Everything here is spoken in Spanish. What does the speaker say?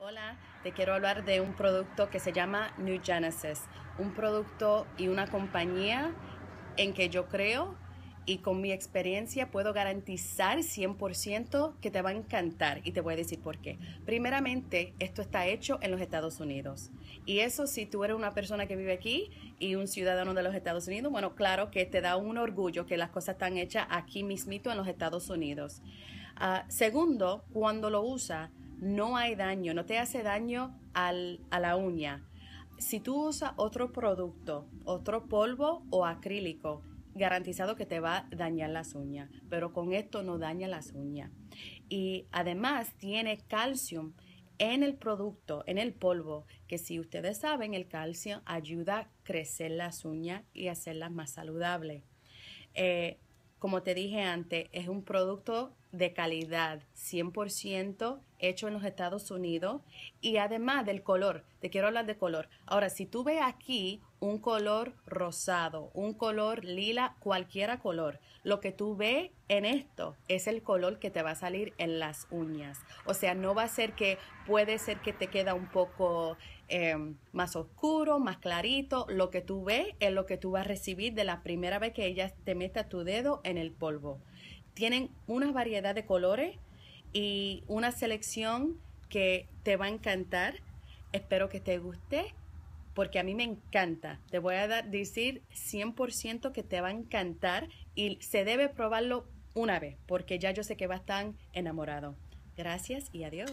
Hola, te quiero hablar de un producto que se llama New Genesis, un producto y una compañía en que yo creo y con mi experiencia puedo garantizar 100% que te va a encantar y te voy a decir por qué. Primeramente, esto está hecho en los Estados Unidos. Y eso si tú eres una persona que vive aquí y un ciudadano de los Estados Unidos, bueno, claro que te da un orgullo que las cosas están hechas aquí mismito en los Estados Unidos. Ah, segundo, cuando lo usa no hay daño, no te hace daño a la uña. Si tú usas otro producto, otro polvo o acrílico, garantizado que te va a dañar las uñas, pero con esto no daña las uñas. Y además tiene calcio en el producto, en el polvo, que si ustedes saben, el calcio ayuda a crecer las uñas y hacerlas más saludables. Eh, como te dije antes, es un producto de calidad 100% hecho en los Estados Unidos y además del color, te quiero hablar de color. Ahora, si tú ves aquí un color rosado, un color lila, cualquiera color, lo que tú ves en esto es el color que te va a salir en las uñas. O sea, no va a ser que puede ser que te queda un poco em, más oscuro, más clarito. Lo que tú ves es lo que tú vas a recibir de la primera vez que ella te meta tu dedo en el polvo. Tienen una variedad de colores y una selección que te va a encantar. Espero que te guste porque a mí me encanta. Te voy a decir 100% que te va a encantar y se debe probarlo una vez porque ya yo sé que vas tan enamorado. Gracias y adiós.